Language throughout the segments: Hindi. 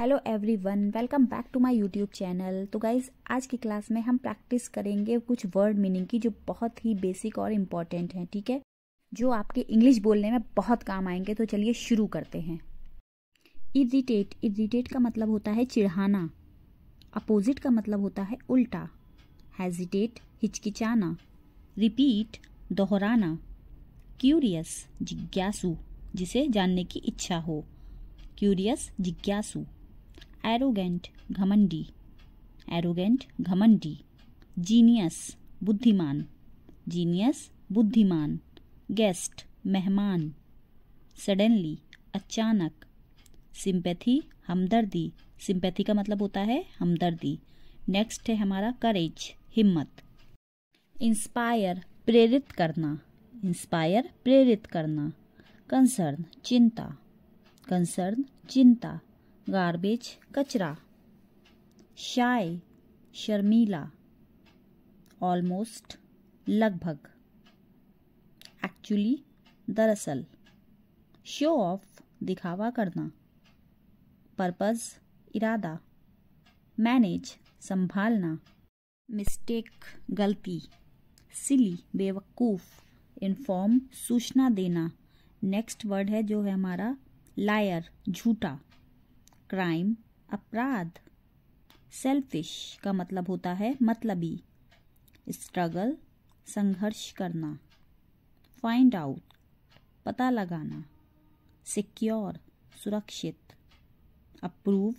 hello everyone welcome back to my YouTube channel तो गाइज आज की क्लास में हम प्रैक्टिस करेंगे कुछ वर्ड मीनिंग की जो बहुत ही बेसिक और इम्पॉर्टेंट हैं ठीक है जो आपके इंग्लिश बोलने में बहुत काम आएंगे तो चलिए शुरू करते हैं इरिटेट इरिटेट का मतलब होता है चिढ़ाना अपोजिट का मतलब होता है उल्टा हैजिटेट हिचकिचाना रिपीट दोहराना क्यूरियस जिज्ञासु जिसे जानने की इच्छा हो क्यूरियस जिज्ञासु एरोगेंट घमंडी एरोगेंट घमंडी जीनियस बुद्धिमान जीनियस बुद्धिमान गेस्ट मेहमान सडनली अचानक सिंपैथी हमदर्दी सिंपैथी का मतलब होता है हमदर्दी नेक्स्ट है हमारा करेज हिम्मत इंस्पायर प्रेरित करना इंस्पायर प्रेरित करना कंसर्न चिंता कंसर्न चिंता गार्बेज कचरा शाय शर्मीला ऑलमोस्ट लगभग एक्चुअली दरअसल शो ऑफ दिखावा करना पर्पज़ इरादा मैनेज संभालना मिस्टेक गलती सिली बेवकूफ़ इन्फॉर्म सूचना देना नेक्स्ट वर्ड है जो है हमारा लायर झूठा क्राइम अपराध सेल्फिश का मतलब होता है मतलबी स्ट्रगल संघर्ष करना फाइंड आउट पता लगाना सिक्योर सुरक्षित अप्रूव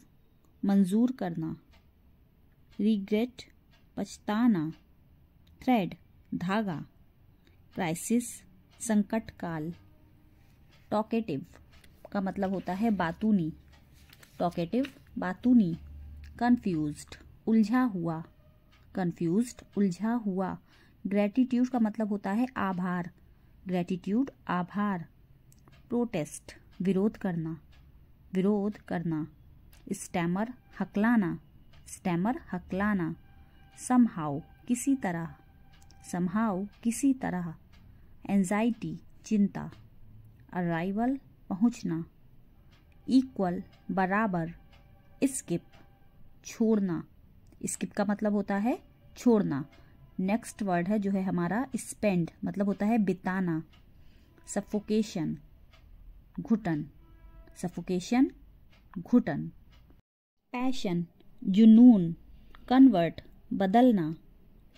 मंजूर करना रिग्रेट पछताना थ्रेड धागा क्राइसिस संकट काल टॉकेटिव का मतलब होता है बातूनी टॉकेटिव बातूनी कन्फ्यूज उलझा हुआ कन्फ्यूज उलझा हुआ ग्रेटिट्यूड का मतलब होता है आभार ग्रेटिट्यूड आभार प्रोटेस्ट विरोध करना विरोध करना स्टैमर हकलाना स्टैमर हकलाना समहाव किसी तरह समहाव किसी तरह एनजाइटी चिंता अराइवल पहुंचना इक्वल बराबर स्किप छोड़ना स्किप का मतलब होता है छोड़ना नेक्स्ट वर्ड है जो है हमारा स्पेंड मतलब होता है बिताना सफोकेशन घुटन सफोकेशन घुटन पैशन जुनून कन्वर्ट बदलना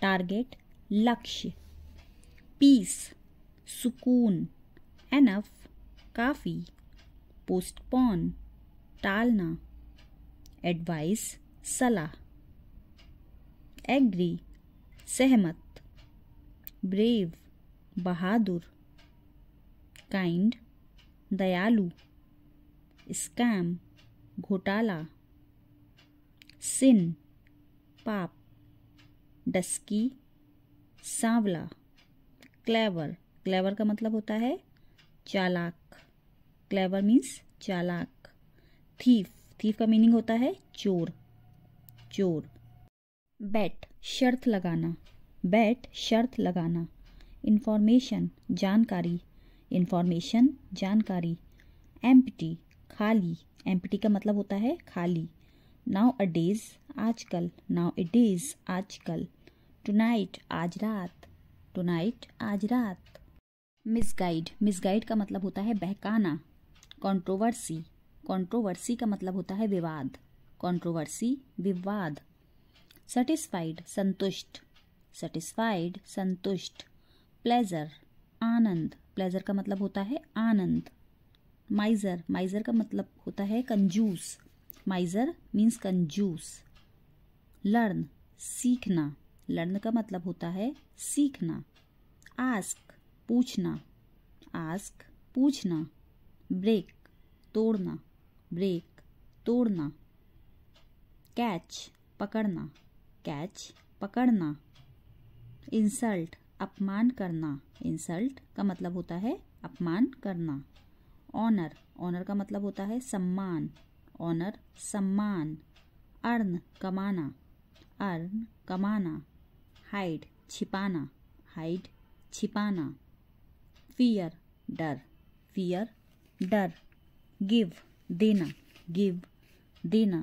टारगेट लक्ष्य पीस सुकून एनफ काफ़ी पोस्टपोन टालना एडवाइस सलाह एग्री सहमत ब्रेव बहादुर काइंड दयालु स्कैम घोटाला सिन पाप डस्की सांवला क्लेवर क्लेवर का मतलब होता है चालाक क्लेवर मीन्स चालाक थीफ थीफ का मीनिंग होता है चोर चोर बैट शर्त लगाना बैट शर्त लगाना इन्फॉर्मेशन जानकारी इन्फॉर्मेशन जानकारी एम्पटी खाली एम्पटी का मतलब होता है खाली नाउ अ डेज आजकल नाउ ए डेज आजकल टू नाइट आज रात टू नाइट आज रात मिसगाइड मिसगाइड का मतलब होता है बहकाना कंट्रोवर्सी कंट्रोवर्सी का मतलब होता है विवाद कंट्रोवर्सी विवाद सेटिस्फाइड संतुष्ट सेटिस्फाइड संतुष्ट प्लेजर आनंद प्लेजर का मतलब होता है आनंद माइजर माइजर का मतलब होता है कंजूस माइजर मीन्स कंजूस लर्न सीखना लर्न का मतलब होता है सीखना आस्क पूछना आस्क पूछना ब्रेक तोड़ना ब्रेक तोड़ना कैच पकड़ना कैच पकड़ना इंसल्ट अपमान करना इंसल्ट का मतलब होता है अपमान करना ऑनर ऑनर का मतलब होता है सम्मान ऑनर सम्मान अर्न कमाना अर्न कमाना हाइड छिपाना हाइड छिपाना फियर डर फियर डर गिव देना गिव देना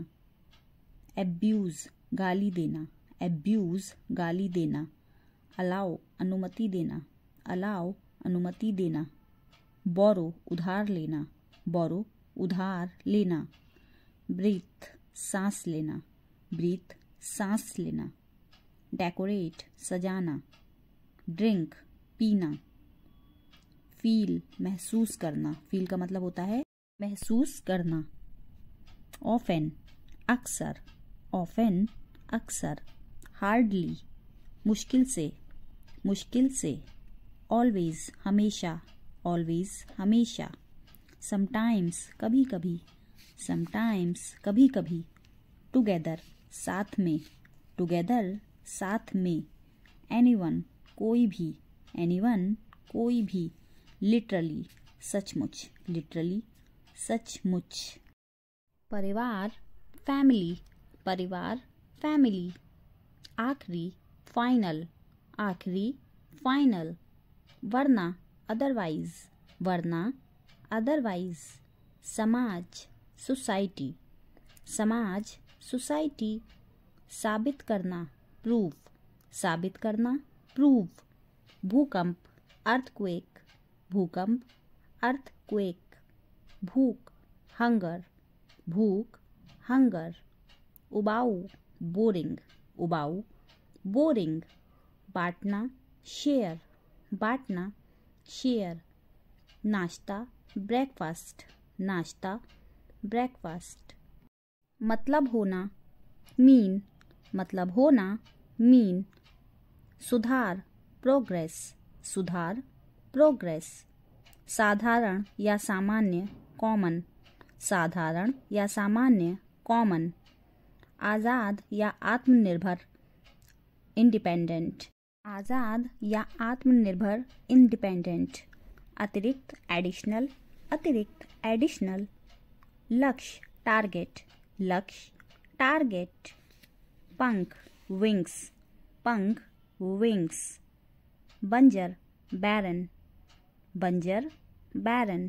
एब्यूज़ गाली देना एब्यूज़ गाली देना अलाओ अनुमति देना अलाओ अनुमति देना बोरो उधार लेना बोरो उधार लेना ब्रीथ सांस लेना ब्रीथ सांस लेना डेकोरेट सजाना ड्रिंक पीना फील महसूस करना फील का मतलब होता है महसूस करना ऑफेन अक्सर ऑफेन अक्सर हार्डली मुश्किल से मुश्किल से ऑलवेज हमेशा ऑलवेज हमेशा समटाइम्स कभी कभी समटाइम्स कभी कभी टुगेदर साथ में टुगेदर साथ में एनीवन कोई भी एनीवन कोई भी लिटरली सचमुच लिटरली सचमुच परिवार फैमिली परिवार फैमिली आखिरी फाइनल आखिरी फाइनल वरना अदरवाइज वरना अदरवाइज समाज सोसाइटी समाज सोसाइटी साबित करना प्रूफ साबित करना प्रूफ भूकंप अर्थक्वेक भूकंप अर्थ क्वेक भूख हंगर भूख हंगर उबाऊ बोरिंग उबाऊ बोरिंग बांटना शेयर बांटना शेयर नाश्ता ब्रेकफास्ट नाश्ता ब्रेकफास्ट मतलब होना मीन मतलब होना मीन सुधार प्रोग्रेस सुधार प्रोग्रेस साधारण या सामान्य कॉमन साधारण या सामान्य कॉमन आज़ाद या आत्मनिर्भर इंडिपेंडेंट आज़ाद या आत्मनिर्भर इंडिपेंडेंट अतिरिक्त एडिशनल अतिरिक्त एडिशनल लक्ष्य टारगेट लक्ष्य टारगेट पंख विंग्स पंख विंग्स बंजर बैरन बंजर बैरन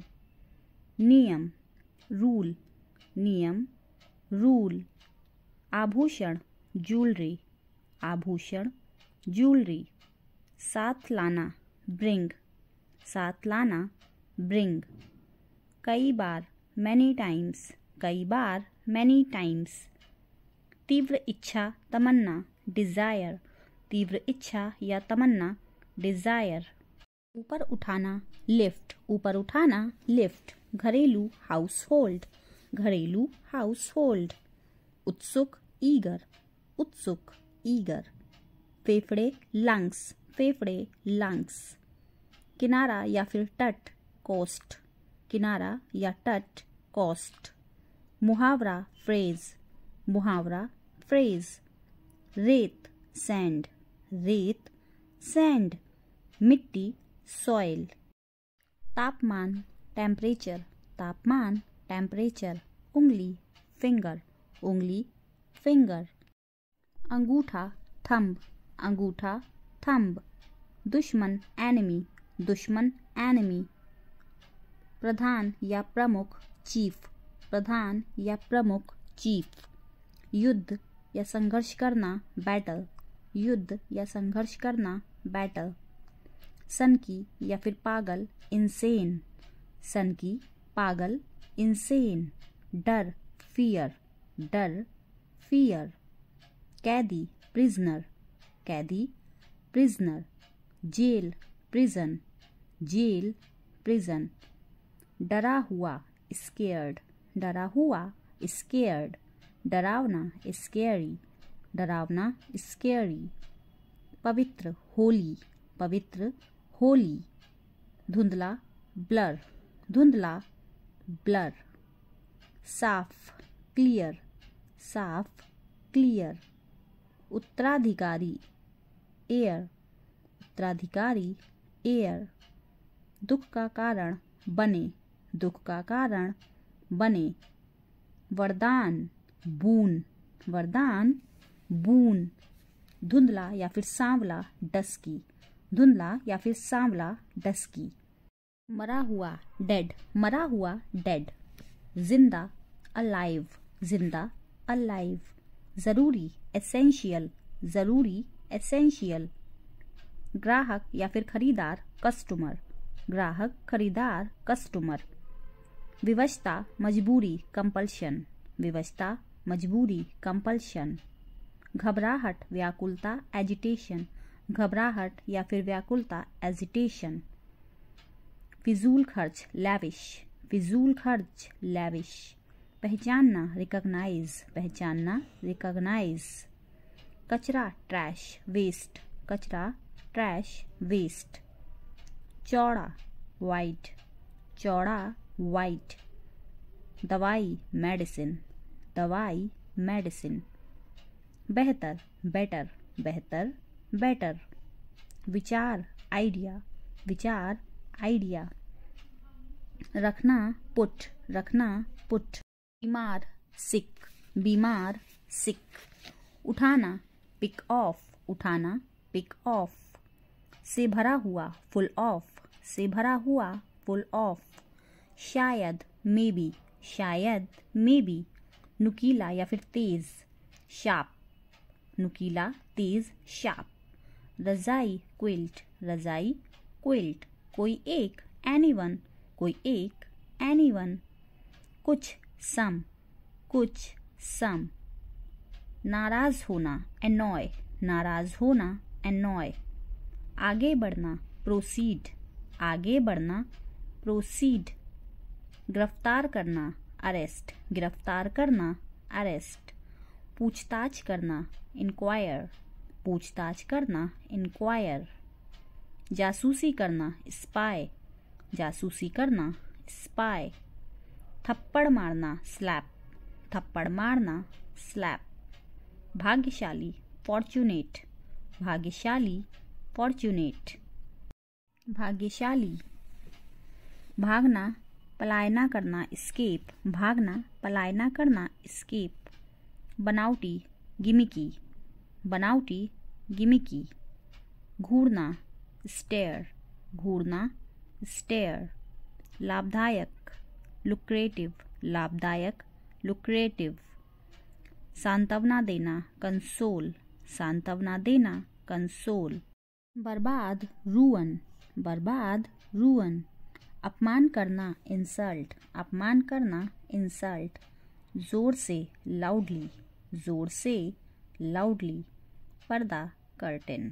नियम रूल नियम रूल आभूषण ज्वेलरी आभूषण ज्वेलरी साथ लाना ब्रिंग साथ लाना ब्रिंग कई बार मैनी टाइम्स कई बार मैनी टाइम्स तीव्र इच्छा तमन्ना डिज़ायर तीव्र इच्छा या तमन्ना डिज़ायर ऊपर उठाना लिफ्ट ऊपर उठाना लिफ्ट घरेलू हाउस होल्ड घरेलू हाउस होल्ड उत्सुक ईगर उत्सुक ईगर फेफड़े लंग्स फेफड़े लंग्स किनारा या फिर टट कोस्ट किनारा या टट कोस्ट मुहावरा फ्रेज मुहावरा फ्रेज रेत सैंड रेत सैंड मिट्टी सॉइल तापमान टेम्परेचर तापमान टेम्परेचर उंगली फिंगर उंगली फिंगर अंगूठा थंब अंगूठा थंब दुश्मन एनिमी दुश्मन एनिमी प्रधान या प्रमुख चीफ प्रधान या प्रमुख चीफ युद्ध या संघर्ष करना बैटल युद्ध या संघर्ष करना बैटल सनकी या फिर पागल इंसेन सनकी पागल इंसेन डर फियर डर फियर कैदी प्रिजनर कैदी prisoner jail prison jail prison डरा हुआ स्केयर्ड डरा हुआ स्केयर्ड डरावना स्केयरी डरावना स्केयरी पवित्र होली पवित्र होली धुंधला ब्लर धुंधला ब्लर साफ क्लियर साफ क्लियर उत्तराधिकारी एयर उत्तराधिकारी एयर दुख का कारण बने दुख का कारण बने वरदान बून वरदान बून धुंधला या फिर सांवला डस्की धुंधला या फिर सांवला डस्की मरा हुआ डेड मरा हुआ डेड जिंदा अलाइव जिंदा अलाइव ज़रूरी एसेंशियल ज़रूरी एसेंशियल ग्राहक या फिर खरीदार कस्टमर ग्राहक खरीदार कस्टमर विवशता मजबूरी कंपल्शन विवशता मजबूरी कंपल्शन घबराहट व्याकुलता एजिटेशन घबराहट या फिर व्याकुलता एजिटेशन फिजूल खर्च लैविश फिजूल खर्च लैविश पहचानना रिकॉग्नाइज पहचानना रिकॉग्नाइज कचरा ट्रैश वेस्ट कचरा ट्रैश वेस्ट चौड़ा वाइट चौड़ा वाइट दवाई मेडिसिन दवाई मेडिसिन बेहतर बेटर बेहतर बेटर विचार आइडिया विचार आइडिया रखना पुट रखना पुट बीमार सिक बीमार सिक उठाना पिक ऑफ उठाना पिक ऑफ से भरा हुआ फुल ऑफ से भरा हुआ फुल ऑफ शायद मे बी शायद मे बी नुकीला या फिर तेज शाप नुकीला तेज शाप रज़ाई क्विल्ट रज़ाई क्विल्ट कोई एक एनी वन कोई एक एनी वन कुछ सम कुछ सम नाराज़ होना एनॉय नाराज़ होना एनॉय आगे बढ़ना प्रोसीड आगे बढ़ना प्रोसीड गिरफ्तार करना अरेस्ट गिरफ्तार करना अरेस्ट पूछताछ करना इंक्वायर पूछताछ करना इंक्वायर जासूसी करना स्पाई जासूसी करना स्पाई थप्पड़ मारना स्लैप थप्पड़ मारना स्लैप भाग्यशाली फॉर्चुनेट भाग्यशाली फॉर्चुनेट भाग्यशाली भागना पलायना करना स्केप भागना पलायना करना स्केप बनावटी गिमिकी बनावटी गिमिकी घूरना स्टेयर घूरना स्टेयर लाभदायक लुक्रेटिव लाभदायक लुक्रेटिव सांत्वना देना कंसोल सांत्वना देना कंसोल बर्बाद रुअन बर्बाद रुअन अपमान करना इंसल्ट अपमान करना इंसल्ट जोर से लाउडली जोर से लाउडली पर्दा कर्टेन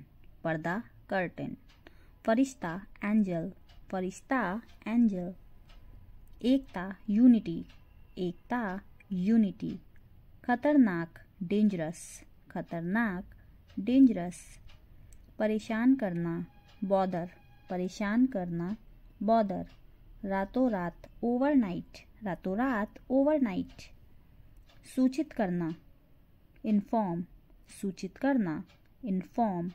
पर्दा कर्टेन फरिश्ता एंजल फरिश्ता एंजल एकता यूनिटी एकता यूनिटी खतरनाक डेंजरस खतरनाक डेंजरस परेशान करना बॉदर परेशान करना बॉदर रातों रात ओवरनाइट रातों रात ओवरनाइट सूचित करना इन्फॉर्म सूचित करना इन्फॉर्म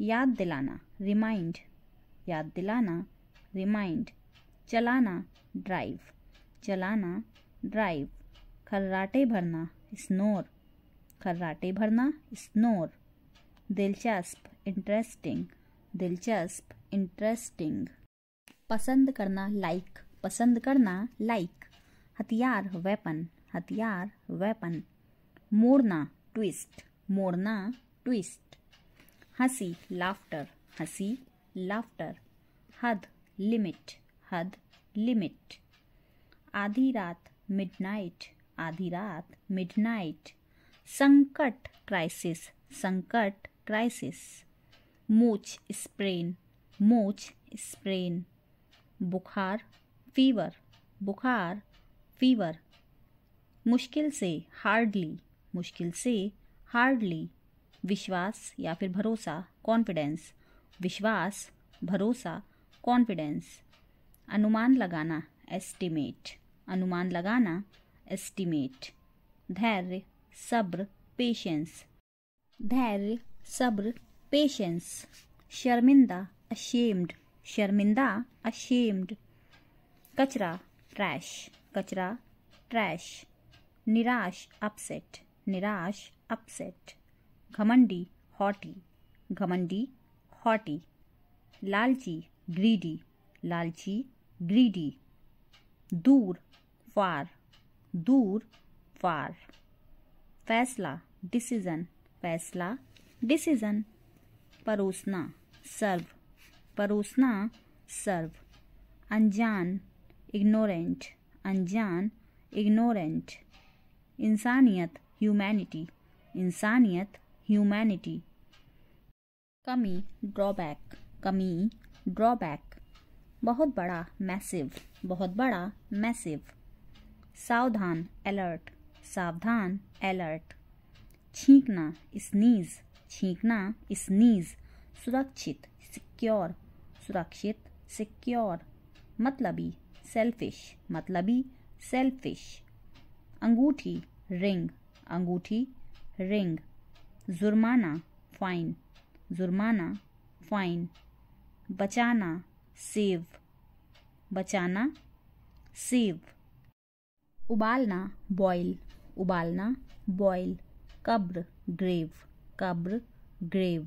याद दिलाना रिमाइंड याद दिलाना रिमाइंड चलाना ड्राइव चलाना ड्राइव खर्राटे भरना स्नोर खर्राटे भरना स्नोर दिलचस्प इंटरेस्टिंग दिलचस्प इंटरेस्टिंग पसंद करना लाइक पसंद करना लाइक हथियार वेपन हथियार वेपन मोड़ना ट्विस्ट मोड़ना ट्विस्ट हंसी लाफ्टर हंसी लाफ्टर हद लिमिट हद लिमिट आधी रात मिडनाइट आधी रात मिडनाइट संकट क्राइसिस संकट क्राइसिस मोच स्प्रेन मोच स्प्रेन बुखार फीवर बुखार फीवर मुश्किल से हार्डली मुश्किल से हार्डली विश्वास या फिर भरोसा कॉन्फिडेंस विश्वास भरोसा कॉन्फिडेंस अनुमान लगाना एस्टिमेट अनुमान लगाना एस्टिमेट धैर्य सब्र पेशेंस धैर्य सब्र पेशेंस शर्मिंदा अशेम्ड शर्मिंदा अशेम्ड कचरा ट्रैश कचरा ट्रैश निराश अपसेट निराश अपसेट घमंडी हॉटी घमंडी हॉटी लालची ग्रीडी लालची ग्रीडी दूर फार दूर फार फैसला डिसीज़न फैसला डिसीज़न परोसना सर्व परोसना सर्व अनजान इग्नोरेंट अनजान इग्नोरेंट इंसानियत ह्यूमैनिटी इंसानियत humanity कमी ड्रॉबैक कमी ड्रॉबैक बहुत बड़ा मैसिव बहुत बड़ा मैसिव सावधान अलर्ट सावधान अलर्ट छींकना स्नीज छींकना स्नीज सुरक्षित सिक्योर सुरक्षित सिक्योर मतलबी सेल्फिश मतलबी सेल्फिश अंगूठी रिंग अंगूठी रिंग जुर्माना फ़ाइन जुर्माना फ़ाइन बचाना सेव बचाना सेव उबालना बॉयल उबालना बॉयल कब्र ग्रेव कब्र ग्रेव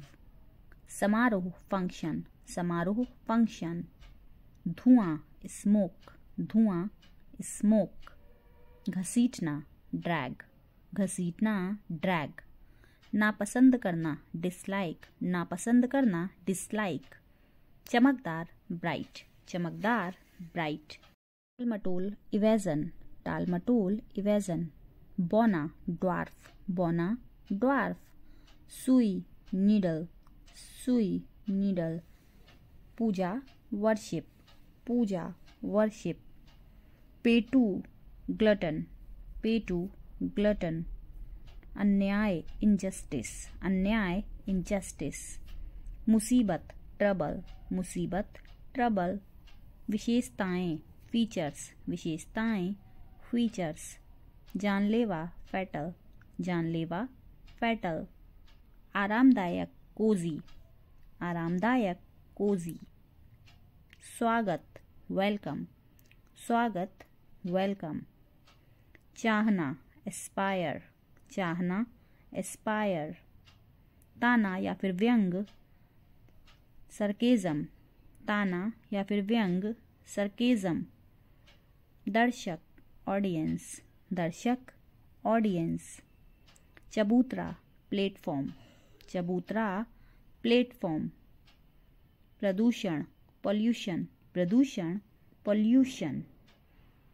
समारोह फंक्शन समारोह फंक्शन धुआं स्मोक धुआं स्मोक घसीटना ड्रैग घसीटना ड्रैग नापसंद करना डिसलाइक नापसंद करना डिसलाइक चमकदार ब्राइट चमकदार ब्राइट टालमटोल इवेजन टालमटोल इवेजन बोना ड्वार्फ बोना ड्वार्फ सुई नीडल सुई नीडल पूजा वर्शिप पूजा वर्शिप पेटू ग्लटन पेटू ग्लटन अन्याय इनजस्टिस अन्याय इनजस्टिस मुसीबत ट्रबल मुसीबत ट्रबल विशेषताएं फीचर्स विशेषताएं फीचर्स जानलेवा फैटल जानलेवा फैटल आरामदायक कोजी आरामदायक कोजी स्वागत वेलकम स्वागत वेलकम चाहना एस्पायर चाहना एस्पायर ताना या फिर व्यंग सरकेज़म ताना या फिर व्यंग सरकेज़म दर्शक ऑडियंस दर्शक ऑडियंस चबूतरा प्लेटफॉर्म चबूतरा प्लेटफॉर्म प्रदूषण पॉल्यूशन प्रदूषण पॉल्यूशन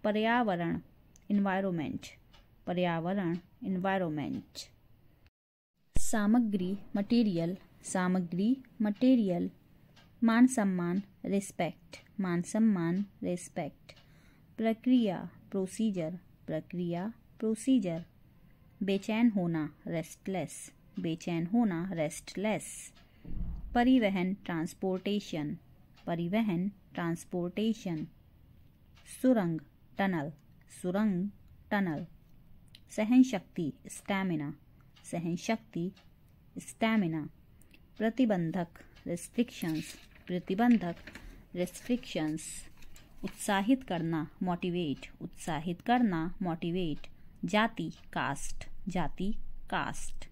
पर्यावरण इन्वायरमेंट पर्यावरण इन्वायरमेंट सामग्री मटेरियल सामग्री मटेरियल मान सम्मान रिस्पेक्ट मान सम्मान रिस्पेक्ट प्रक्रिया प्रोसीजर प्रक्रिया प्रोसीजर बेचैन होना रेस्टलेस बेचैन होना रेस्टलेस परिवहन ट्रांसपोर्टेशन परिवहन ट्रांसपोर्टेशन सुरंग टनल सुरंग टनल सहन शक्ति स्टैमिना सहन शक्ति स्टैमिना प्रतिबंधक रेस्ट्रिक्शंस प्रतिबंधक रेस्ट्रिक्शंस उत्साहित करना मोटिवेट उत्साहित करना मोटिवेट जाति कास्ट जाति कास्ट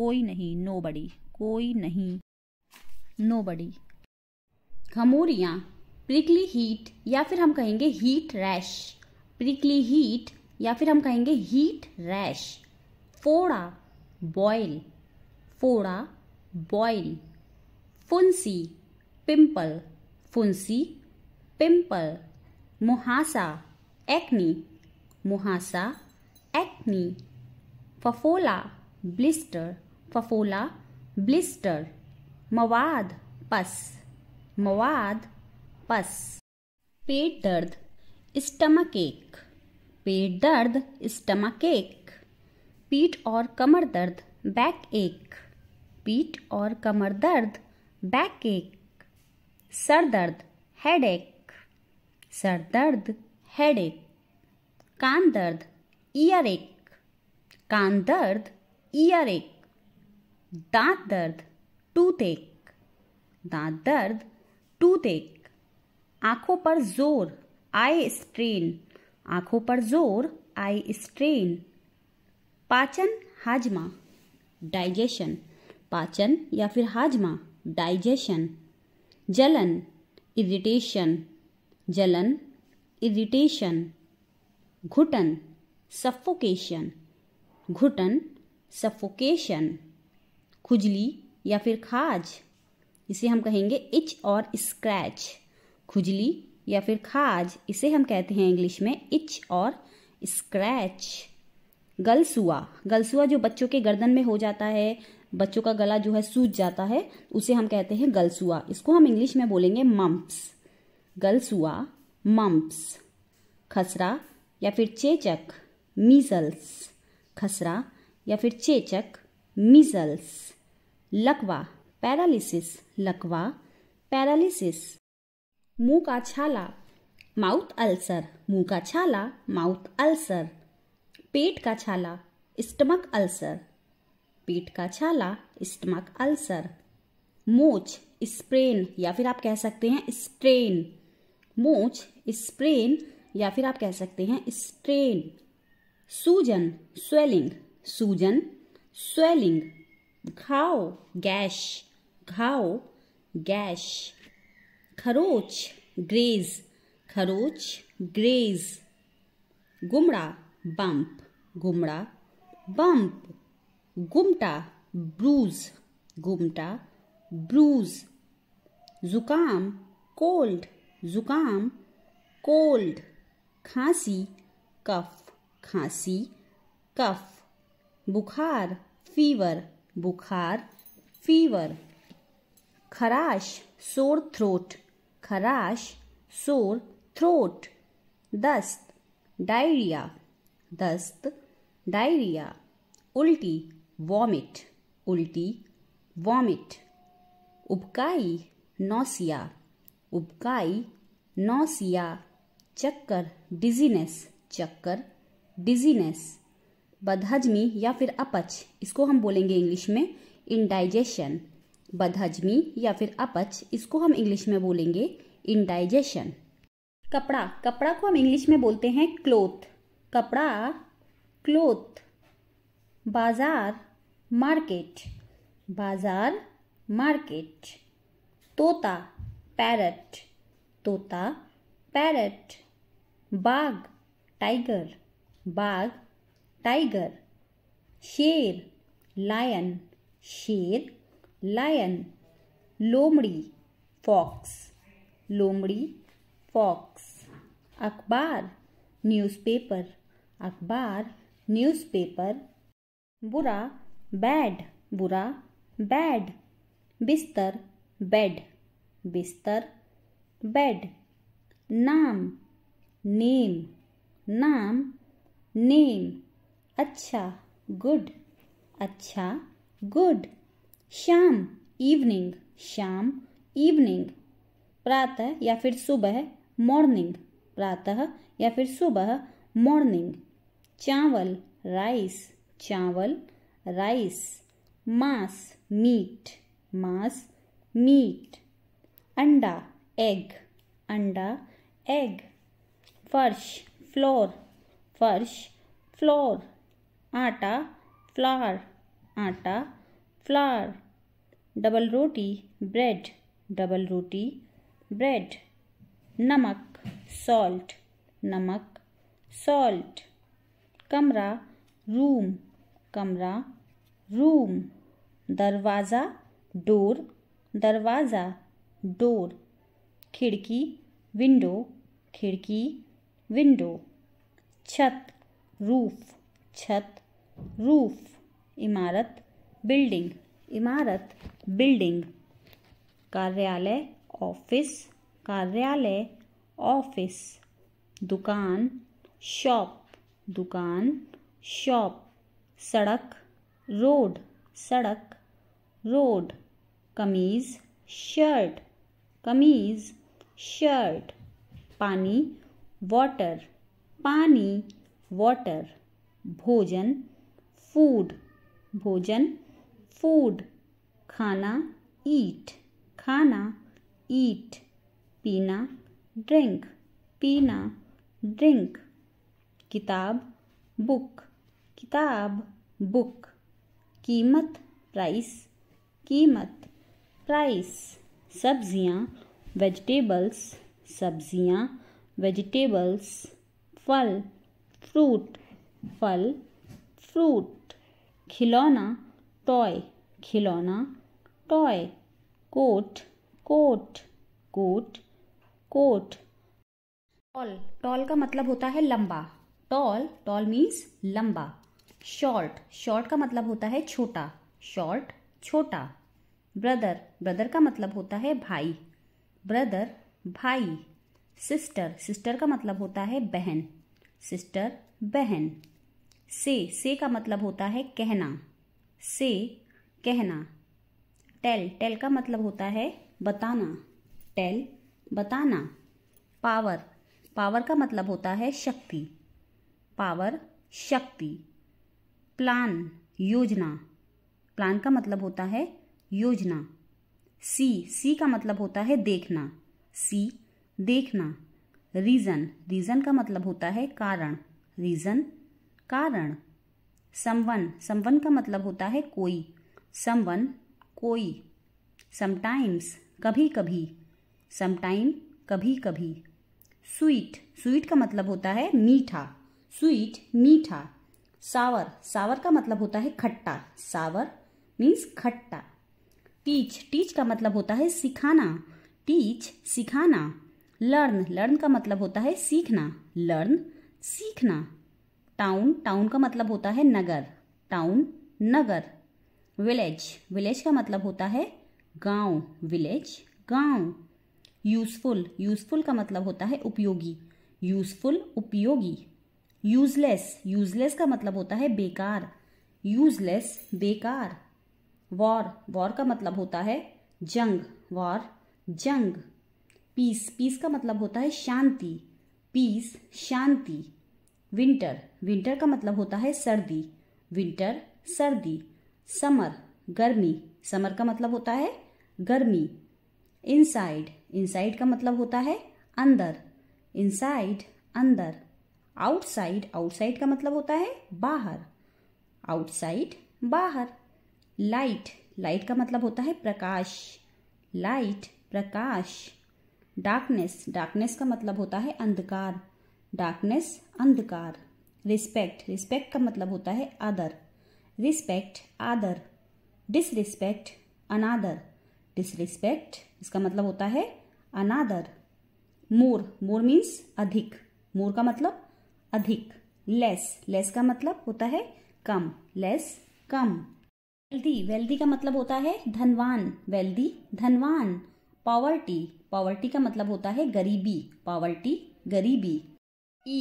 कोई नहीं नो बड़ी कोई नहीं नो बड़ी खमोरियाँ प्रिकली हीट या फिर हम कहेंगे हीट रैश प्रिकली हीट या फिर हम कहेंगे हीट रैश फोड़ा बॉयल फोड़ा बॉयल फुंसी पिंपल फुंसी पिंपल मुहासा एक्नी मुहासा एक्नी फफोला ब्लिस्टर फफोला ब्लिस्टर मवाद पस मवाद पस पेट दर्द स्टमक एक पेट दर्द स्टमक एक पीठ और कमर दर्द बैक एक पीठ और कमर दर्द बैक एक सर दर्द हेड एक सर दर्द हेड एक कान दर्द ईयर एक कान दर्द ईयर एक दांत दर्द टूथ एक दांत दर्द टूथ एक आंखों पर जोर आए स्ट्रेन आंखों पर जोर आई स्ट्रेन पाचन हाजमा डाइजेशन पाचन या फिर हाजमा डाइजेशन जलन इरिटेशन जलन इरिटेशन घुटन सफोकेशन घुटन सफोकेशन खुजली या फिर खाज इसे हम कहेंगे इच और स्क्रैच खुजली या फिर खाज इसे हम कहते हैं इंग्लिश में इच और स्क्रैच गलसुआ गलसुआ जो बच्चों के गर्दन में हो जाता है बच्चों का गला जो है सूज जाता है उसे हम कहते हैं गलसुआ इसको हम इंग्लिश में बोलेंगे मम्प्स गलसुआ मम्प्स खसरा या फिर चेचक मीजल्स खसरा या फिर चेचक मीजल्स लकवा पैरालिसिस लकवा पैरालिसिस मुंह का छाला माउथ अल्सर मुंह का छाला माउथ अल्सर पेट का छाला स्टमक अल्सर पेट का छाला स्टमक अल्सर मोच स्प्रेन या फिर आप कह सकते हैं स्ट्रेन मोच स्प्रेन या फिर आप कह सकते हैं स्ट्रेन सूजन स्वेलिंग सूजन स्वेलिंग घाव गैश घाव गैश खरोच ग्रेज खरोच ग्रेज गुमड़ा बम्प गुमड़ा बम्प गुमटा ब्रूज गुमटा ब्रूज जुकाम कोल्ड जुकाम कोल्ड खांसी कफ खांसी कफ बुखार फीवर बुखार फीवर खराश सोर थ्रोट खराश सोर थ्रोट दस्त डायरिया दस्त डायरिया उल्टी वॉमिट उल्टी वॉमिट उबकाई नौसिया उबकाई नौसिया चक्कर डिजीनेस चक्कर डिजीनेस बदहजमी या फिर अपच इसको हम बोलेंगे इंग्लिश में इनडाइजेशन बदहजमी या फिर अपच इसको हम इंग्लिश में बोलेंगे इनडाइजेशन कपड़ा कपड़ा को हम इंग्लिश में बोलते हैं क्लोथ कपड़ा क्लोथ बाजार मार्केट बाजार मार्केट तोता पैरट तोता पैरट बाघ टाइगर बाघ टाइगर शेर लायन शेर लायन लोमड़ी फॉक्स लोमड़ी फॉक्स अखबार न्यूज़पेपर अखबार न्यूज़पेपर बुरा बैड बुरा बैड बिस्तर बेड बिस्तर बेड नाम नेम नाम नेम अच्छा गुड अच्छा गुड शाम इवनिंग शाम इवनिंग प्रातः या फिर सुबह मॉर्निंग प्रातः या फिर सुबह मॉर्निंग चावल राइस चावल राइस मांस मीट मांस मीट अंडा एग अंडा एग फर्श फ्लोर फर्श फ्लोर आटा फ्लार आटा फ्लार डबल रोटी ब्रेड डबल रोटी ब्रेड नमक सॉल्ट नमक सॉल्ट कमरा रूम कमरा रूम दरवाज़ा डोर दरवाज़ा डोर खिड़की विंडो खिड़की विंडो छत रूफ छत रूफ इमारत बिल्डिंग इमारत बिल्डिंग कार्यालय ऑफिस कार्यालय ऑफिस दुकान शॉप दुकान शॉप सड़क रोड सड़क रोड कमीज़ शर्ट कमीज़ शर्ट पानी वाटर पानी वाटर भोजन फूड भोजन फूड खाना ईट खाना ईट पीना ड्रिंक पीना ड्रिंक किताब बुक किताब बुक कीमत प्राइस कीमत प्राइस सब्जियां वेजिटेबल्स सब्जियां वेजिटेबल्स फल फ्रूट फल फ्रूट खिलौना टॉय खिलौना toy coat coat coat coat tall tall का मतलब होता है लंबा टॉल टॉल मीन्स लंबा शॉर्ट शॉर्ट का मतलब होता है छोटा शॉर्ट छोटा ब्रदर ब्रदर का मतलब होता है भाई ब्रदर भाई सिस्टर सिस्टर का मतलब होता है बहन सिस्टर बहन से से का मतलब होता है कहना से कहना टेल टेल का मतलब होता है बताना टेल बताना पावर पावर का मतलब होता है शक्ति पावर शक्ति प्लान योजना प्लान का मतलब होता है योजना सी सी का मतलब होता है देखना सी देखना रीज़न रीज़न का मतलब होता है कारण रीज़न कारण संवन संवन का मतलब होता है कोई समवन कोई समटाइम्स कभी कभी समटाइम कभी कभी स्वीट स्वीट का मतलब होता है मीठा स्वीट मीठा सावर सावर का मतलब होता है खट्टा सावर मीन्स खट्टा टीच टीच का मतलब होता है सिखाना टीच सिखाना लर्न लर्न का मतलब होता है सीखना लर्न सीखना टाउन टाउन का मतलब होता है नगर टाउन नगर विलेज विलेज का मतलब होता है गांव विलेज गांव यूजफुल यूजफुल का मतलब होता है उपयोगी यूजफुल उपयोगी यूजलेस यूजलेस का मतलब होता है बेकार यूजलेस बेकार वॉर वॉर का मतलब होता है जंग वॉर जंग पीस पीस का मतलब होता है शांति पीस शांति विंटर विंटर का मतलब होता है सर्दी विंटर सर्दी समर गर्मी समर का मतलब होता है गर्मी इनसाइड इनसाइड का मतलब होता है अंदर इनसाइड अंदर आउटसाइड आउटसाइड का मतलब होता है बाहर आउटसाइड बाहर लाइट लाइट का मतलब होता है प्रकाश लाइट प्रकाश डार्कनेस डार्कनेस का मतलब होता है अंधकार डार्कनेस अंधकार रिस्पेक्ट रिस्पेक्ट का मतलब होता है आदर रिस्पेक्ट आदर डिसरिस्पेक्ट अनादर डिसरिस्पेक्ट इसका मतलब होता है अनादर मोर मोर मीन्स अधिक मोर का मतलब अधिक लेस लेस का मतलब होता है कम लेस कम वेल्दी वेल्दी का मतलब होता है धनवान वेल्दी धनवान पॉवर्टी पॉवर्टी का मतलब होता है गरीबी पॉवर्टी गरीबी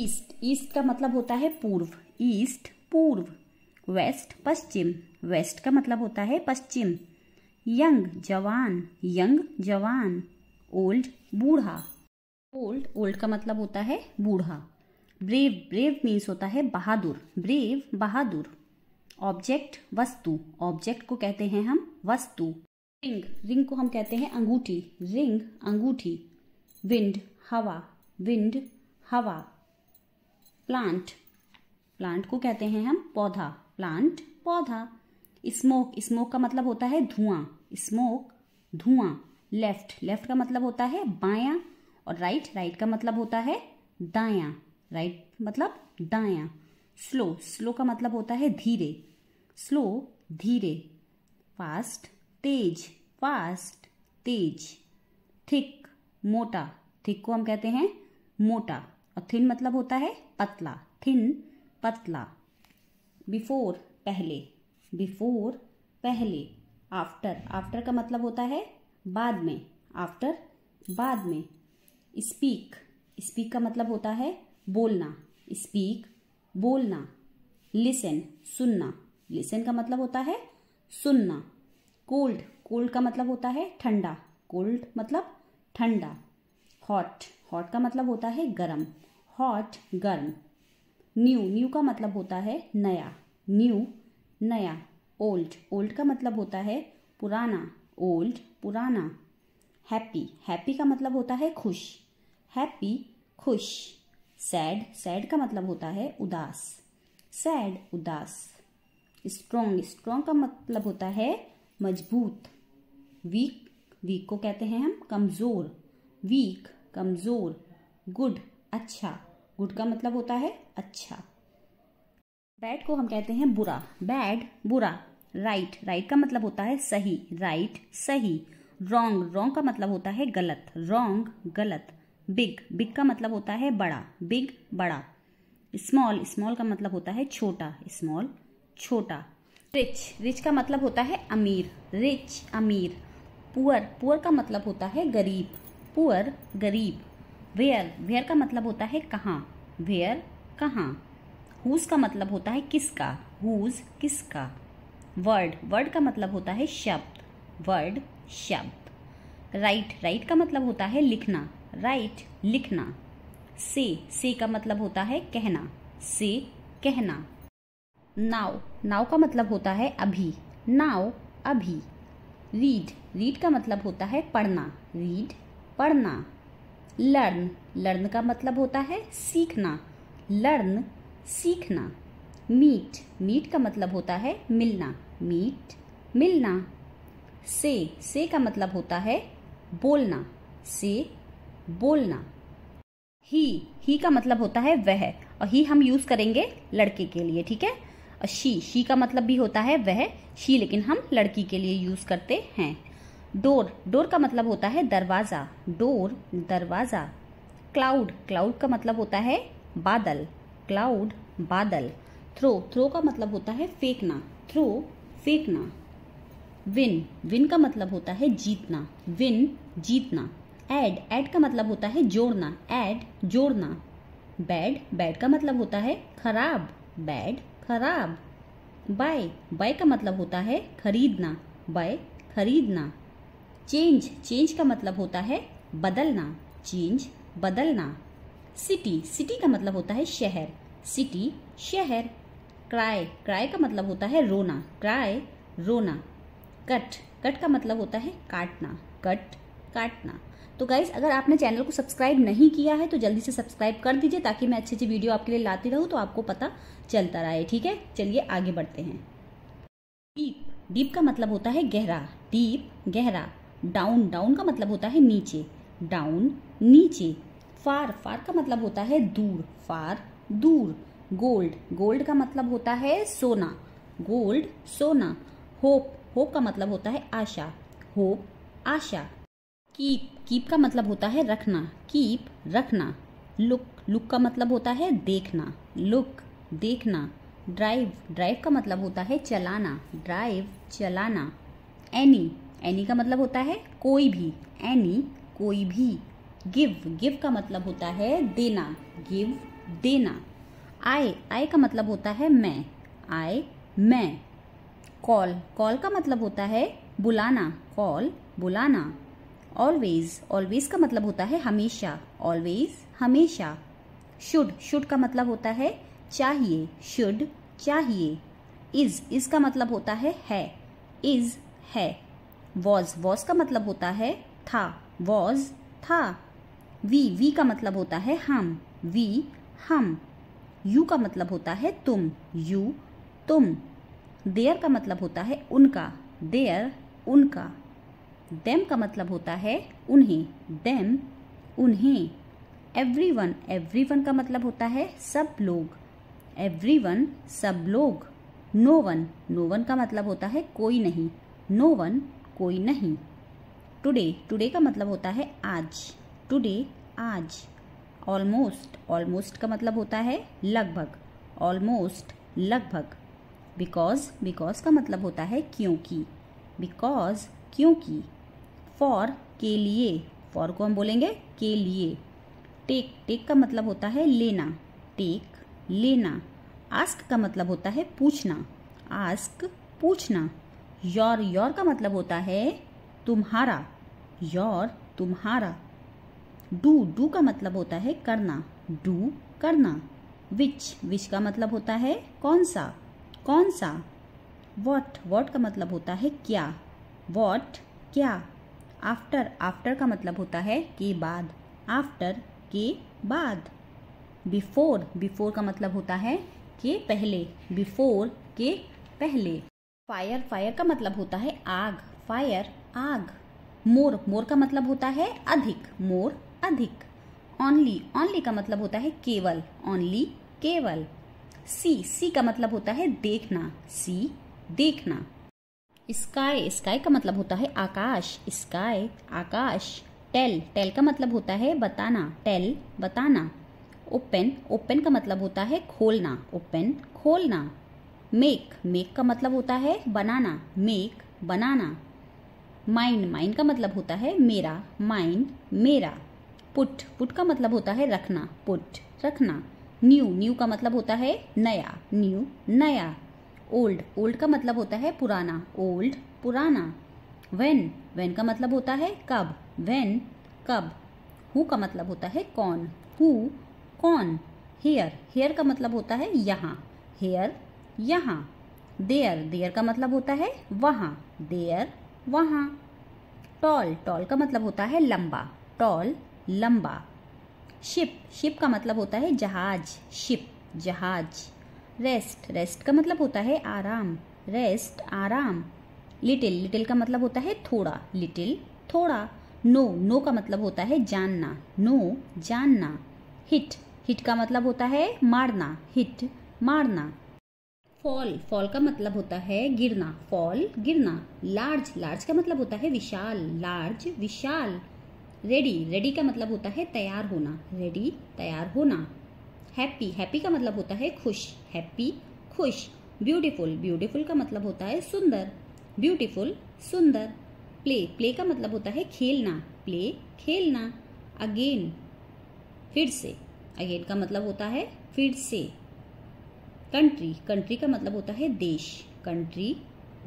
ईस्ट ईस्ट का मतलब होता है पूर्व ईस्ट पूर्व वेस्ट पश्चिम वेस्ट का मतलब होता है पश्चिम यंग जवान यंग जवान ओल्ड बूढ़ा ओल्ड ओल्ड का मतलब होता है बूढ़ा ब्रेव ब्रेव मीन्स होता है बहादुर ब्रेव बहादुर ऑब्जेक्ट वस्तु ऑब्जेक्ट को कहते हैं हम वस्तु रिंग रिंग को हम कहते हैं अंगूठी रिंग अंगूठी विंड हवा विंड हवा प्लांट प्लांट को कहते हैं हम पौधा प्लांट पौधा स्मोक स्मोक का मतलब होता है धुआं स्मोक धुआं लेफ्ट लेफ्ट का मतलब होता है बायां और राइट राइट का मतलब होता है दाया राइट मतलब दाया स्लो स्लो का मतलब होता है धीरे स्लो धीरे फास्ट तेज फास्ट तेज थिक मोटा थिक को हम कहते हैं मोटा और थिन मतलब होता है पतला थिन पतला बिफोर पहले बिफोर पहले आफ्टर आफ्टर का मतलब होता है बाद में आफ्टर बाद में स्पीक स्पीक का मतलब होता है बोलना स्पीक बोलना लिसन सुनना लिसन का मतलब होता है सुनना कोल्ड कोल्ड का मतलब होता है ठंडा कोल्ड मतलब ठंडा हॉट हॉट का मतलब होता है गर्म हॉट गर्म न्यू न्यू का मतलब होता है नया न्यू नया ओल्ड ओल्ड का मतलब होता है पुराना ओल्ड पुराना हैप्पी हैप्पी का मतलब होता है खुश हैप्पी खुश सैड सैड का मतलब होता है उदास सैड उदास स्ट्रोंग स्ट्रोंग का मतलब होता है मजबूत वीक वीक को कहते हैं हम कमज़ोर वीक कमज़ोर गुड अच्छा गुड का मतलब होता है अच्छा बैड को हम कहते हैं बुरा बैड बुरा राइट राइट का मतलब होता है सही राइट सही रोंग रोंग का मतलब होता है गलत रॉन्ग गलत बिग बिग का मतलब होता है बड़ा बिग बड़ा स्मॉल स्मॉल का मतलब होता है छोटा स्मॉल छोटा रिच रिच का मतलब होता है अमीर रिच अमीर पुअर पुअर का मतलब होता है गरीब पुअर गरीब वेयर वेयर का मतलब होता है कहाँ वेयर कहाँ हुज का मतलब होता है किसका हुज किसका वर्ड वर्ड का मतलब होता है शब्द वर्ड शब्द राइट राइट का मतलब होता है लिखना राइट लिखना से से का मतलब होता है कहना से कहना नाव नाव का मतलब होता है अभी नाव अभी रीड रीड का मतलब होता है पढ़ना रीड पढ़ना लर्न लर्न का मतलब होता है सीखना लर्न सीखना मीट मीट का मतलब होता है मिलना मीट मिलना से से का मतलब होता है बोलना से बोलना ही ही का मतलब होता है वह और ही हम यूज करेंगे लड़के के लिए ठीक है और शी शी का मतलब भी होता है वह शी लेकिन हम लड़की के लिए यूज करते हैं डोर डोर का मतलब होता है दरवाज़ा डोर दरवाज़ा क्लाउड क्लाउड का मतलब होता है बादल क्लाउड बादल थ्रो थ्रो का मतलब होता है फेंकना थ्रो फेंकना विन विन का मतलब होता है जीतना विन जीतना एड एड का मतलब होता है जोड़ना एड जोड़ना बैड बैड का मतलब होता है खराब बैड खराब बाय बाय का मतलब होता है खरीदना बाय खरीदना चेंज चेंज का मतलब होता है बदलना चेंज बदलना सिटी सिटी का मतलब होता है शहर सिटी शहर क्राई क्राई का मतलब होता है रोना क्राई रोना कट कट का मतलब होता है काटना कट काटना तो गाइज अगर आपने चैनल को सब्सक्राइब नहीं किया है तो जल्दी से सब्सक्राइब कर दीजिए ताकि मैं अच्छी अच्छी वीडियो आपके लिए लाती रहूँ तो आपको पता चलता रहे ठीक है चलिए आगे बढ़ते हैं डीप डीप का मतलब होता है गहरा डीप गहरा डाउन डाउन का मतलब होता है नीचे डाउन नीचे फार फार का मतलब होता है दूर फार दूर गोल्ड गोल्ड का मतलब होता है सोना गोल्ड सोना होप होप का मतलब होता है आशा होप आशा कीप कीप का मतलब होता है रखना कीप रखना लुक लुक का मतलब होता है देखना लुक देखना ड्राइव ड्राइव का मतलब होता है चलाना ड्राइव चलाना एनी एनी का मतलब होता है कोई भी एनी कोई भी गिव गिव का मतलब होता है देना गिव देना आय आय का मतलब होता है मैं आय मैं कॉल कॉल का मतलब होता है बुलाना कॉल बुलाना ऑलवेज ऑलवेज का मतलब होता है हमेशा ऑलवेज हमेशा शुड शुड का मतलब होता है चाहिए शुड चाहिए इज इज का मतलब होता है है इज है वॉज वॉज का मतलब होता है था वॉज था वी वी का मतलब होता है हम वी हम यू का मतलब होता है तुम यू तुम देयर का मतलब होता है उनका देयर उनका देम का मतलब होता है उन्हें देम उन्हें एवरी वन एवरी वन का मतलब होता है सब लोग एवरी वन सब लोग नो वन नो वन का मतलब होता है कोई नहीं नो वन कोई नहीं टुडे टुडे का मतलब होता है आज टुडे आज ऑलमोस्ट ऑलमोस्ट का मतलब होता है लगभग ऑलमोस्ट लगभग बिकॉज बिकॉज का मतलब होता है क्योंकि बिकॉज क्योंकि फॉर के लिए फॉर को हम बोलेंगे के लिए टेक टेक का मतलब होता है लेना टेक लेना आस्क का मतलब होता है पूछना आस्क पूछना योर योर का मतलब होता है तुम्हारा योर तुम्हारा डू डू का मतलब होता है करना डू करना विच विच का मतलब होता है कौन सा कौन सा वॉट वॉट का मतलब होता है क्या वॉट क्या आफ्टर आफ्टर का मतलब होता है के बाद आफ्टर के बाद बिफोर बिफोर का मतलब होता है के पहले बिफोर के पहले फायर फायर का मतलब होता है आग फायर आग मोर मोर का मतलब होता है अधिक मोर अधिक ओनली ओनली का मतलब होता है केवल ओनली केवल सी सी का मतलब होता है देखना सी देखना स्काई स्काई का मतलब होता है आकाश स्काई आकाश टेल टेल का मतलब होता है बताना टेल बताना ओपन ओपन का मतलब होता है खोलना ओपन खोलना मेक मेक का मतलब होता है बनाना मेक बनाना माइंड माइंड का मतलब होता है मेरा माइंड मेरा पुट पुट का मतलब होता है रखना पुट रखना न्यू न्यू का मतलब होता है नया न्यू नया ओल्ड ओल्ड का मतलब होता है पुराना ओल्ड पुराना वेन वेन का मतलब होता है कब वेन कब हु का मतलब होता है कौन हु कौन हेयर हेयर का मतलब होता है यहाँ हेयर यहाँ देयर देयर का मतलब होता है वहाँ देयर वहाँ टॉल टॉल का मतलब होता है लंबा टॉल लंबा शिप शिप का मतलब होता है जहाज शिप जहाज रेस्ट रेस्ट का मतलब होता है आराम रेस्ट आराम लिटिल लिटिल का मतलब होता है थोड़ा लिटिल थोड़ा नो नो का मतलब होता है जानना नो जानना हिट हिट का मतलब होता है मारना हिट मारना फॉल फॉल का मतलब होता है गिरना फॉल गिरना लार्ज लार्ज का मतलब होता है विशाल लार्ज विशाल रेडी रेडी का मतलब होता है तैयार होना रेडी तैयार होना हैप्पी हैप्पी का मतलब होता है खुश हैप्पी खुश ब्यूटीफुल ब्यूटीफुल का मतलब होता है सुंदर ब्यूटीफुल सुंदर प्ले प्ले का मतलब होता है खेलना प्ले खेलना अगेन फिर से अगेन का मतलब होता है फिर से कंट्री कंट्री का मतलब होता है देश कंट्री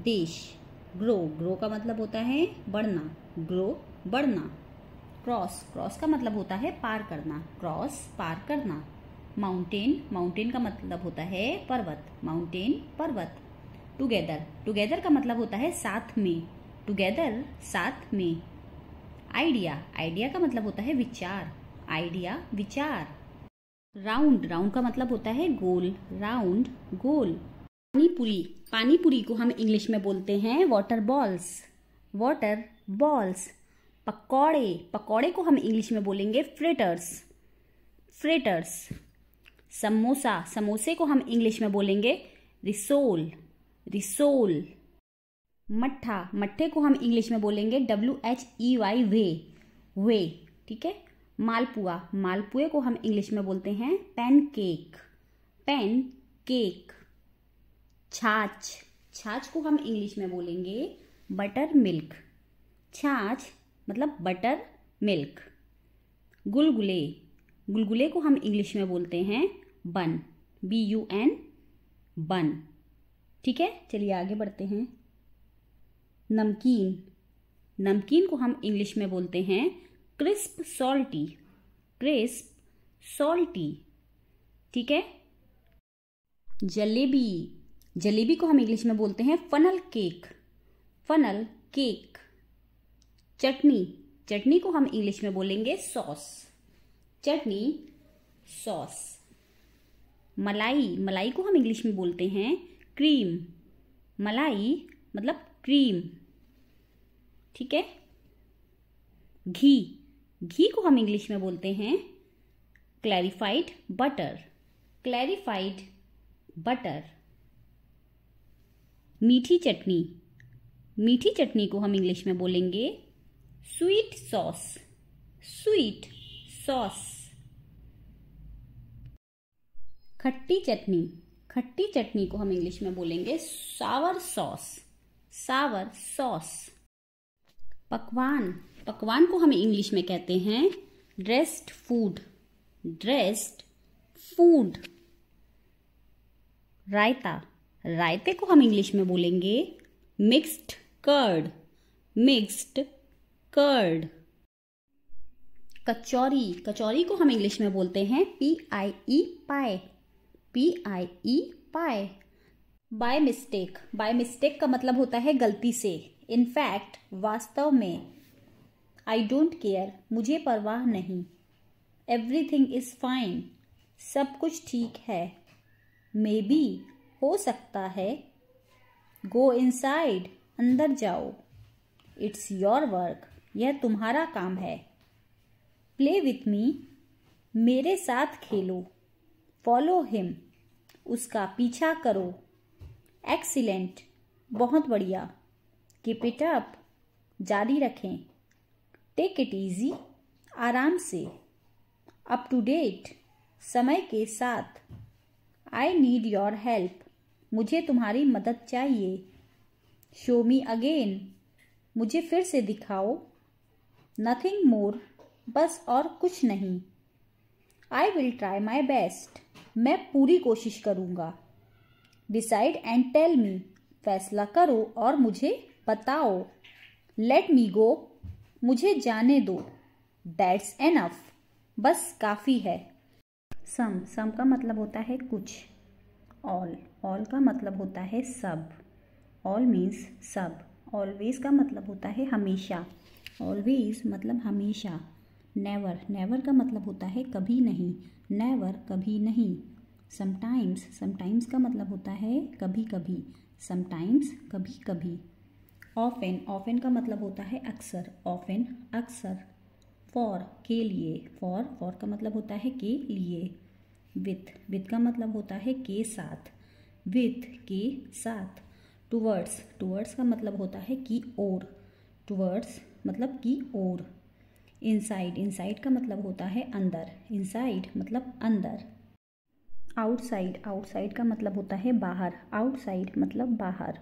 देश ग्रो ग्रो का मतलब होता है बढ़ना ग्रो बढ़ना क्रॉस क्रॉस का मतलब होता है पार करना क्रॉस पार करना माउंटेन माउंटेन का मतलब होता है पर्वत माउंटेन पर्वत टुगेदर टुगेदर का मतलब होता है साथ में टुगेदर साथ में आइडिया आइडिया का मतलब होता है विचार आइडिया विचार राउंड राउंड का मतलब होता है गोल राउंड गोल पानीपुरी पानीपुरी को हम इंग्लिश में बोलते हैं वाटर बॉल्स वाटर बॉल्स पकौड़े पकौड़े को हम इंग्लिश में बोलेंगे फ्रेटर्स फ्रेटर्स समोसा समोसे को हम इंग्लिश में बोलेंगे रिसोल रिसोल मट्ठा मट्ठे को हम इंग्लिश में बोलेंगे W H E Y whey whey ठीक है मालपुआ मालपुए को हम इंग्लिश में बोलते हैं पेन केक पेन केक छाछ छाछ को हम इंग्लिश में बोलेंगे बटर मिल्क छाछ मतलब बटर मिल्क गुलगुले गुलगुले को हम इंग्लिश में बोलते हैं बन बी यू एन बन ठीक है चलिए आगे बढ़ते हैं नमकीन नमकीन को हम इंग्लिश में बोलते हैं क्रिस्प सॉल्टी क्रिस्प सॉल्टी ठीक है जलेबी जलेबी को हम इंग्लिश में बोलते हैं funnel cake funnel cake chutney chutney को हम इंग्लिश में बोलेंगे सॉस चटनी सॉस मलाई मलाई को हम इंग्लिश में बोलते हैं क्रीम मलाई मतलब क्रीम ठीक है घी घी को हम इंग्लिश में बोलते हैं क्लैरिफाइड बटर क्लैरिफाइड बटर मीठी चटनी मीठी चटनी को हम इंग्लिश में बोलेंगे स्वीट सॉस स्वीट सॉस खट्टी चटनी खट्टी चटनी को हम इंग्लिश में बोलेंगे सावर सॉस सावर सॉस पकवान पकवान को हम इंग्लिश में कहते हैं dressed food dressed food raita रायते को हम इंग्लिश में बोलेंगे mixed curd mixed curd kachori kachori को हम इंग्लिश में बोलते हैं पी आई ई पाए P I E pi by mistake by mistake का मतलब होता है गलती से इनफैक्ट वास्तव में आई डोंट केयर मुझे परवाह नहीं एवरी थिंग इज़ फाइन सब कुछ ठीक है मे बी हो सकता है गो इनसाइड अंदर जाओ इट्स योर वर्क यह तुम्हारा काम है प्ले विथ मी मेरे साथ खेलो फॉलो हिम उसका पीछा करो एक्सीलेंट बहुत बढ़िया कीप इट अप जारी रखें टेक इट ईजी आराम से अप टू डेट समय के साथ आई नीड योर हेल्प मुझे तुम्हारी मदद चाहिए शो मी अगेन मुझे फिर से दिखाओ नथिंग मोर बस और कुछ नहीं I will try my best मैं पूरी कोशिश करूँगा डिसाइड एंड टेल मी फैसला करो और मुझे बताओ लेट मी गो मुझे जाने दो दैट्स एनफ बस काफ़ी है सम सम का मतलब होता है कुछ ऑल ऑल का मतलब होता है सब ऑल मीन्स सब ऑलवेज का मतलब होता है हमेशा ऑलवेज मतलब हमेशा नेवर नेवर का मतलब होता है कभी नहीं नेवर कभी नहीं समटाइम्स समटाइम्स का मतलब होता है कभी कभी समटाइम्स कभी कभी ऑफेन ऑफेन का मतलब होता है अक्सर ऑफेन अक्सर फॉर के लिए फॉर फॉर का मतलब होता है के लिए विथ विथ का मतलब होता है के साथ विथ के साथ टूवर्ड्स टूवर्ड्स का मतलब होता है की ओर टूवर्ड्स मतलब की ओर इनसाइड इनसाइड का मतलब होता है अंदर इनसाइड मतलब अंदर आउटसाइड आउटसाइड का मतलब होता है बाहर आउटसाइड मतलब बाहर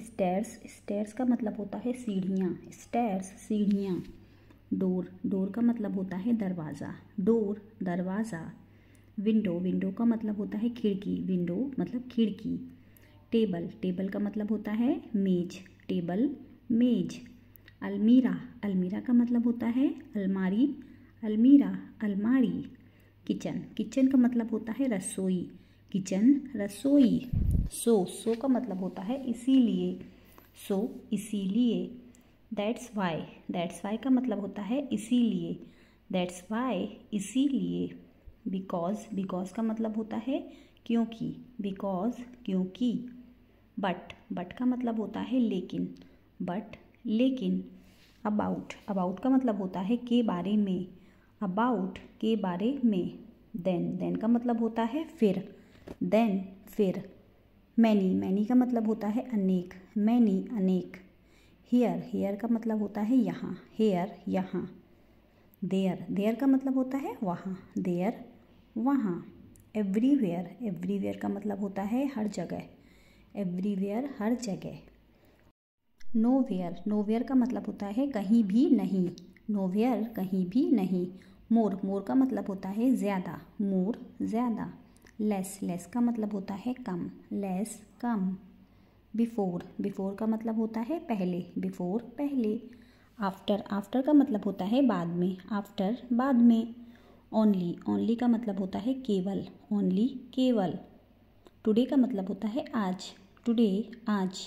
स्टेयर्स स्टेयर्स का मतलब होता है सीढ़ियाँ स्टेयर्स सीढ़ियाँ डोर डोर का मतलब होता है दरवाज़ा डोर दरवाज़ा विंडो विंडो का मतलब होता है खिड़की विंडो मतलब खिड़की टेबल टेबल का मतलब होता है मेज टेबल मेज अलमीरा अलमीरा का मतलब होता है अलमारी अलमीरा अलमारी किचन किचन का मतलब होता है रसोई किचन रसोई सो सो का मतलब होता है इसीलिए सो so, इसीलिए दैट्स वाई दैट्स वाई का मतलब होता है इसीलिए दैट्स वाई इसीलिए बिकॉज बिकॉज का मतलब होता है क्योंकि बिकॉज क्योंकि बट बट का मतलब होता है लेकिन बट लेकिन अबाउट अबाउट का मतलब होता है के बारे में अबाउट के बारे में देन देन का मतलब होता है फिर देन फिर मैनी मैनी का मतलब होता है अनेक मैनी अनेक हेयर हेयर का मतलब होता है यहाँ हेयर यहाँ देयर देयर का मतलब होता है वहाँ देयर वहाँ एवरीवेयर एवरीवेयर का मतलब होता है हर जगह एवरीवेयर हर जगह नो वेयर का मतलब होता है कहीं भी नहीं नोवेयर कहीं भी नहीं मोर मोर का मतलब होता है ज़्यादा मोर ज़्यादा लेस लेस का मतलब होता है कम लेस कम बिफोर बिफोर का मतलब होता है पहले बिफोर पहले आफ्टर आफ्टर का मतलब होता है बाद में आफ्टर बाद में ओनली ओनली का मतलब होता है केवल ओनली केवल टुडे का मतलब होता है आज टुडे आज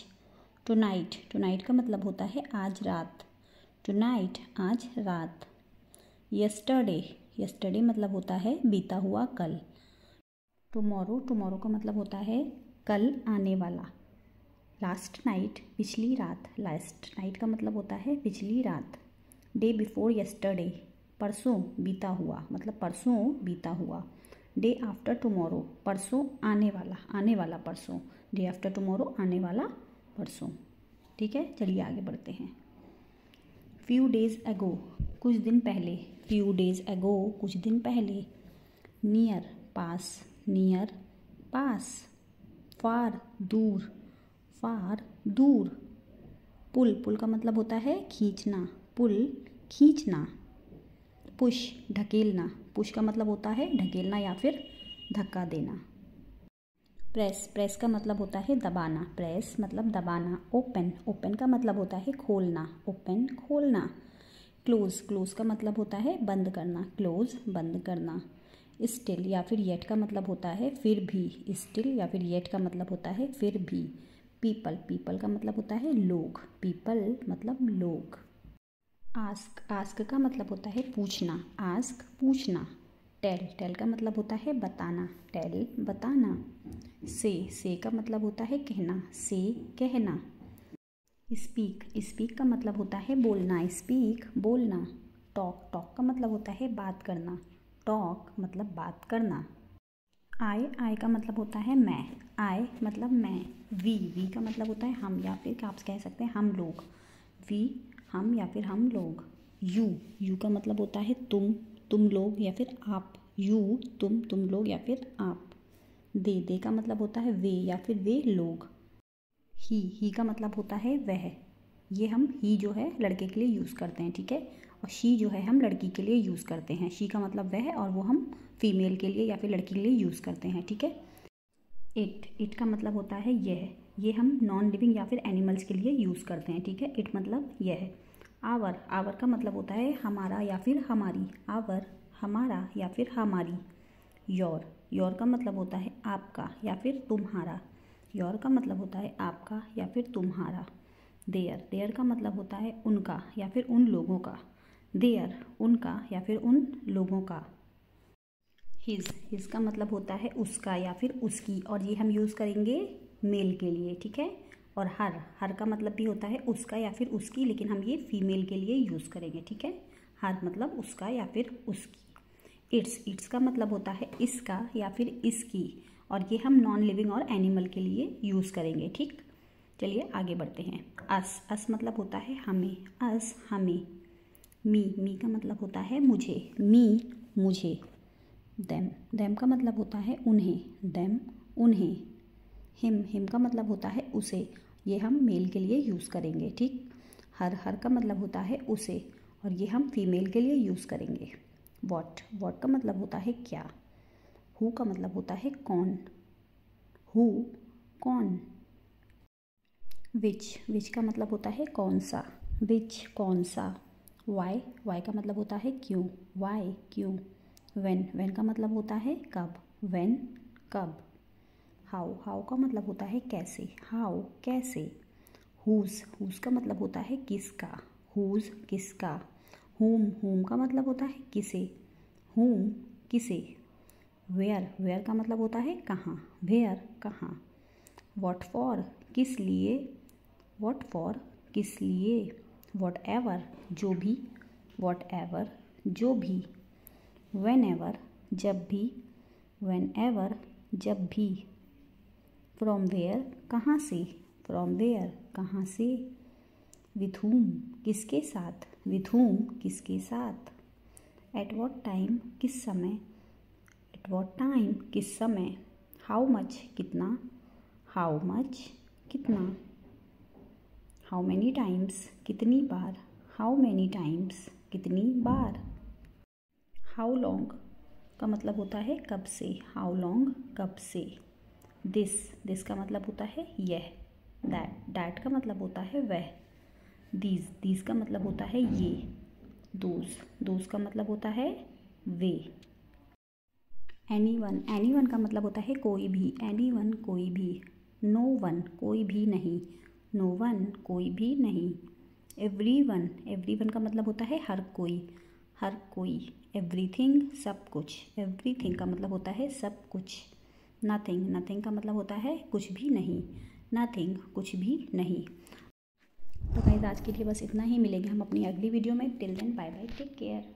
टुनाइट टुनाइट का मतलब होता है आज रात टुनाइट आज रात यस्टरडे यस्टरडे मतलब होता है बीता हुआ कल टमोरो टमोरो का मतलब होता है कल आने वाला लास्ट नाइट पिछली रात लास्ट नाइट का मतलब होता है पिछली रात डे बिफोर यस्टरडे परसों बीता हुआ मतलब परसों बीता हुआ डे आफ्टर टमोरो परसों आने वाला आने वाला परसों डे आफ्टर टमोरो आने वाला परसों ठीक है चलिए आगे बढ़ते हैं फ्यू डेज़ एगो कुछ दिन पहले फ्यू डेज़ एगो कुछ दिन पहले नियर पास नियर पास फार दूर फार दूर पुल पुल का मतलब होता है खींचना पुल खींचना पुश ढकेलना पुश का मतलब होता है ढकेलना या फिर धक्का देना प्रेस प्रेस का मतलब होता है दबाना प्रेस मतलब दबाना ओपन ओपन का मतलब होता है खोलना ओपन खोलना क्लोज क्लोज का मतलब होता है बंद करना क्लोज बंद करना स्टिल या फिर येट का मतलब होता है फिर भी स्टिल या फिर येट का मतलब होता है फिर भी पीपल पीपल का मतलब होता है लोग पीपल मतलब लोग आस्क आस्क का मतलब होता है पूछना आस्क पूछना टेल टेल का मतलब होता है बताना टेल बताना से से का मतलब होता है कहना से कहना स्पीक स्पीक का मतलब होता है बोलना स्पीक बोलना टॉक टॉक का मतलब होता है बात करना टॉक मतलब बात करना आई आई का मतलब होता है मैं आई मतलब मैं वी वी का मतलब होता है हम या फिर आप कह सकते हैं हम लोग वी हम या फिर हम लोग यू यू का मतलब होता है तुम तुम लोग या फिर आप यू तुम तुम लोग या फिर आप दे दे का मतलब होता है वे या फिर वे लोग ही ही का मतलब होता है वह ये हम ही जो है लड़के के लिए यूज़ करते हैं ठीक है और शी जो है हम लड़की के लिए यूज़ करते हैं शी का मतलब वह और वो हम फीमेल के लिए या फिर लड़की के लिए यूज़ करते हैं ठीक है इट इट का मतलब होता है यह ये हम नॉन लिविंग या फिर एनिमल्स के लिए यूज़ करते हैं ठीक है इट मतलब यह आवर आवर का मतलब होता है हमारा या फिर हमारी आवर हमारा या फिर हमारी योर योर का मतलब होता है आपका या फिर तुम्हारा योर का मतलब होता है आपका या फिर तुम्हारा देयर देयर का मतलब होता है उनका या फिर उन लोगों का देयर उनका या फिर उन लोगों का हिज हिज का मतलब होता है उसका या फिर उसकी और ये हम यूज़ करेंगे मेल के लिए ठीक है और हर हर का मतलब भी होता है उसका या फिर उसकी लेकिन हम ये फीमेल के लिए यूज़ करेंगे ठीक है हर मतलब उसका या फिर उसकी इट्स इट्स का मतलब होता है इसका या फिर इसकी और ये हम नॉन लिविंग और एनिमल के लिए यूज़ करेंगे ठीक चलिए आगे बढ़ते हैं अस अस मतलब होता है हमें अस हमें मी मी का मतलब होता है मुझे मी मुझे देम देम का मतलब होता है उन्हें देम उन्हें हिम हिम का मतलब होता है उसे ये हम मेल के लिए यूज़ करेंगे ठीक हर हर का मतलब होता है उसे और ये हम फीमेल के लिए यूज़ करेंगे वॉट वॉट का मतलब होता है क्या हु का मतलब होता है कौन हु कौन विच विच का मतलब होता है कौन सा विच कौन सा वाई वाई का मतलब होता है क्यों वाई क्यों वेन वेन का मतलब होता है कब वेन कब हाउ हाउ का मतलब होता है कैसे हाउ कैसे हुज हुज का मतलब होता है किसका हुज किसका होम होम का मतलब होता है किसे होम किसे वेयर वेयर का मतलब होता है कहाँ वेयर कहाँ वॉट फॉर किस लिए वॉट फॉर किस लिए वॉट एवर जो भी वॉट एवर जो भी वेन एवर जब भी वेन एवर जब भी फ्रॉम वेयर कहाँ से फ्रॉम वेयर कहाँ से विथ हूम किसके साथ विथ हूम किसके साथ एट वॉट टाइम किस समय एट वॉट टाइम किस समय हाउ मच कितना हाउ मच कितना हाउ मैनी टाइम्स कितनी बार हाउ मैनी टाइम्स कितनी बार हाउ लॉन्ग का मतलब होता है कब से हाउ लॉन्ग कब से दिस दिस का मतलब होता है यह दैट डैट का मतलब होता है वह दीज दीज का मतलब होता है ये दोज दोज का मतलब होता है way anyone anyone का मतलब होता है कोई भी एनी वन कोई भी नो no वन कोई भी नहीं नो वन कोई भी नहीं एवरी वन एवरी वन का मतलब होता है हर कोई हर कोई एवरीथिंग सब कुछ एवरीथिंग का मतलब होता है सब कुछ नथिंग नथिंग का मतलब होता है कुछ भी नहीं नथिंग कुछ भी नहीं तो गाइज आज के लिए बस इतना ही मिलेंगे हम अपनी अगली वीडियो में till then bye bye take care